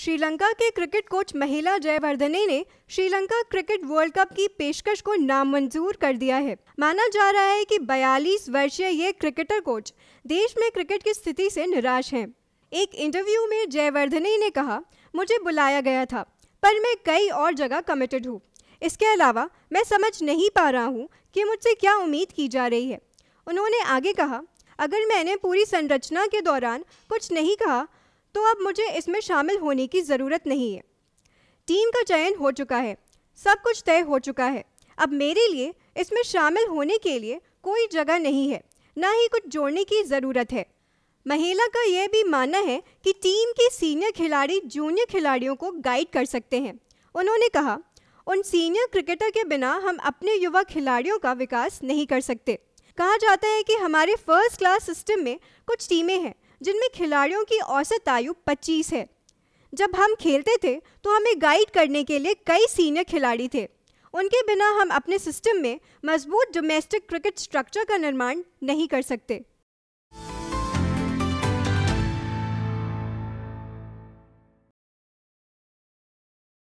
श्रीलंका के cricket coach महिला जयवर्धने ने श्रीलंका क्रिकेट वर्ल्ड कप की पेशकश को नामंजूर कर दिया है माना जा रहा है कि 42 वर्षीय ये क्रिकेटर कोच देश में क्रिकेट की स्थिति से निराश हैं। एक इंटरव्यू में जयवर्धने ने कहा मुझे बुलाया गया था पर मैं कई और जगह कमिटेड हूँ इसके अलावा मैं समझ नहीं पा रहा हूँ कि मुझसे क्या उम्मीद की जा रही है उन्होंने आगे कहा अगर मैंने पूरी संरचना के दौरान कुछ नहीं कहा तो अब मुझे इसमें शामिल होने की ज़रूरत नहीं है टीम का चयन हो चुका है सब कुछ तय हो चुका है अब मेरे लिए इसमें शामिल होने के लिए कोई जगह नहीं है ना ही कुछ जोड़ने की ज़रूरत है महिला का यह भी मानना है कि टीम के सीनियर खिलाड़ी जूनियर खिलाड़ियों को गाइड कर सकते हैं उन्होंने कहा उन सीनियर क्रिकेटर के बिना हम अपने युवा खिलाड़ियों का विकास नहीं कर सकते कहा जाता है कि हमारे फर्स्ट क्लास सिस्टम में कुछ टीमें हैं जिनमें खिलाड़ियों की औसत आयु 25 है जब हम खेलते थे तो हमें गाइड करने के लिए कई सीनियर खिलाड़ी थे उनके बिना हम अपने सिस्टम में मजबूत डोमेस्टिक क्रिकेट स्ट्रक्चर का निर्माण नहीं कर सकते